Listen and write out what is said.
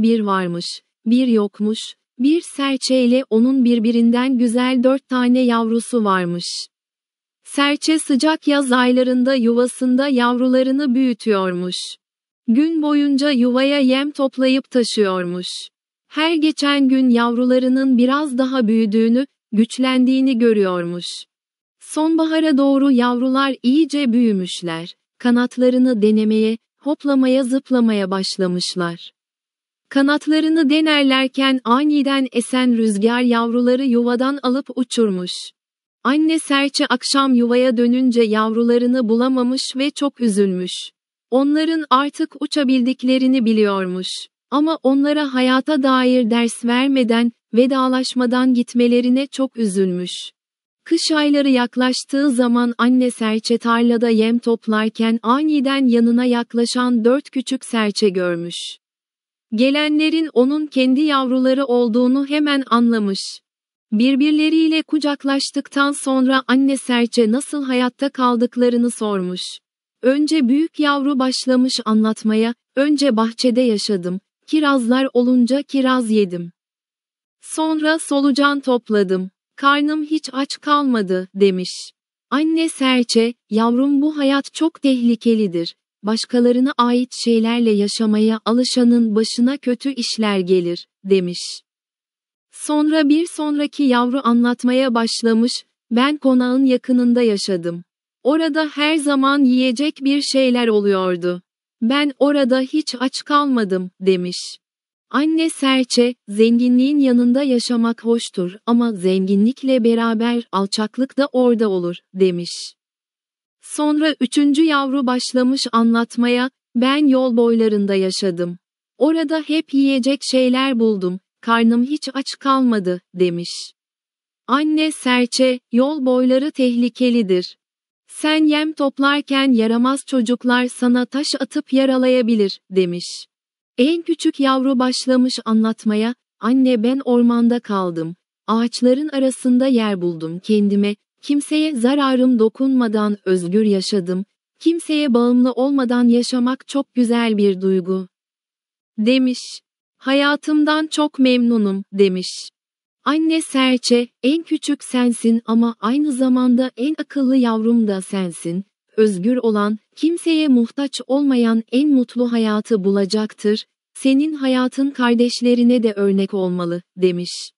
Bir varmış, bir yokmuş, bir serçeyle onun birbirinden güzel dört tane yavrusu varmış. Serçe sıcak yaz aylarında yuvasında yavrularını büyütüyormuş. Gün boyunca yuvaya yem toplayıp taşıyormuş. Her geçen gün yavrularının biraz daha büyüdüğünü, güçlendiğini görüyormuş. Sonbahara doğru yavrular iyice büyümüşler. Kanatlarını denemeye, hoplamaya zıplamaya başlamışlar. Kanatlarını denerlerken aniden esen rüzgar yavruları yuvadan alıp uçurmuş. Anne serçe akşam yuvaya dönünce yavrularını bulamamış ve çok üzülmüş. Onların artık uçabildiklerini biliyormuş. Ama onlara hayata dair ders vermeden, vedalaşmadan gitmelerine çok üzülmüş. Kış ayları yaklaştığı zaman anne serçe tarlada yem toplarken aniden yanına yaklaşan dört küçük serçe görmüş. Gelenlerin onun kendi yavruları olduğunu hemen anlamış. Birbirleriyle kucaklaştıktan sonra anne serçe nasıl hayatta kaldıklarını sormuş. Önce büyük yavru başlamış anlatmaya, önce bahçede yaşadım, kirazlar olunca kiraz yedim. Sonra solucan topladım, karnım hiç aç kalmadı, demiş. Anne serçe, yavrum bu hayat çok tehlikelidir, başkalarına ait şeylerle yaşamaya alışanın başına kötü işler gelir, demiş. Sonra bir sonraki yavru anlatmaya başlamış, ben konağın yakınında yaşadım. Orada her zaman yiyecek bir şeyler oluyordu. Ben orada hiç aç kalmadım, demiş. Anne serçe, zenginliğin yanında yaşamak hoştur ama zenginlikle beraber alçaklık da orada olur, demiş. Sonra üçüncü yavru başlamış anlatmaya, ben yol boylarında yaşadım. Orada hep yiyecek şeyler buldum, karnım hiç aç kalmadı, demiş. Anne serçe, yol boyları tehlikelidir. Sen yem toplarken yaramaz çocuklar sana taş atıp yaralayabilir, demiş. En küçük yavru başlamış anlatmaya, anne ben ormanda kaldım. Ağaçların arasında yer buldum kendime, Kimseye zararım dokunmadan özgür yaşadım. Kimseye bağımlı olmadan yaşamak çok güzel bir duygu." demiş. Hayatımdan çok memnunum demiş. Anne serçe, en küçük sensin ama aynı zamanda en akıllı yavrum da sensin. Özgür olan, kimseye muhtaç olmayan en mutlu hayatı bulacaktır. Senin hayatın kardeşlerine de örnek olmalı demiş.